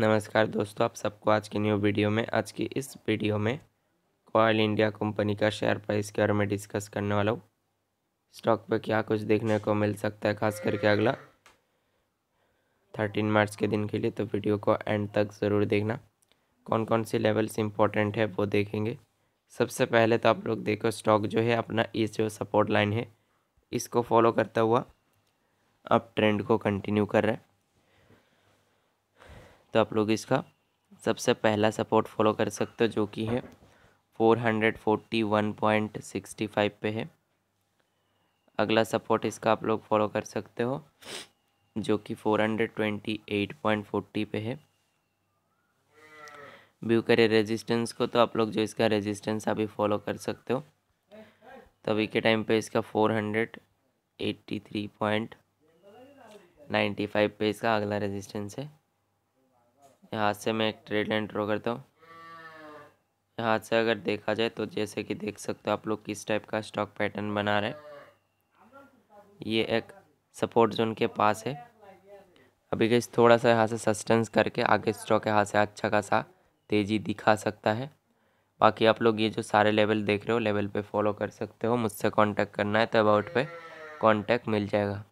नमस्कार दोस्तों आप सबको आज की न्यू वीडियो में आज की इस वीडियो में कॉयल इंडिया कंपनी का शेयर प्राइस के बारे में डिस्कस करने वाला हूँ स्टॉक पर क्या कुछ देखने को मिल सकता है खास करके अगला थर्टीन मार्च के दिन के लिए तो वीडियो को एंड तक ज़रूर देखना कौन कौन सी लेवल्स इंपॉर्टेंट है वो देखेंगे सबसे पहले तो आप लोग देखो स्टॉक जो है अपना ई जो सपोर्ट लाइन है इसको फॉलो करता हुआ अब ट्रेंड को कंटिन्यू कर रहा है तो आप लोग इसका सबसे पहला सपोर्ट फॉलो कर सकते हो जो कि है four hundred forty one point sixty five पे है अगला सपोर्ट इसका आप लोग फॉलो कर सकते हो जो कि four hundred twenty eight point forty पे है व्यू करें रेजिस्टेंस को तो आप लोग जो इसका रेजिस्टेंस अभी फॉलो कर सकते हो तभी तो के टाइम पे इसका four hundred eighty three point ninety five पे इसका अगला रेजिस्टेंस है यहाँ से मैं एक ट्रेड लाइन ड्रॉ करता हूँ यहाँ से अगर देखा जाए तो जैसे कि देख सकते हो आप लोग किस टाइप का स्टॉक पैटर्न बना रहे ये एक सपोर्ट जोन के पास है अभी गई थोड़ा सा यहाँ से सस्टेंस करके आगे स्टॉक यहाँ से अच्छा खासा तेज़ी दिखा सकता है बाकी आप लोग ये जो सारे लेवल देख रहे हो लेवल पे फॉलो कर सकते हो मुझसे कांटेक्ट करना है तो अबाउट पे कांटेक्ट मिल जाएगा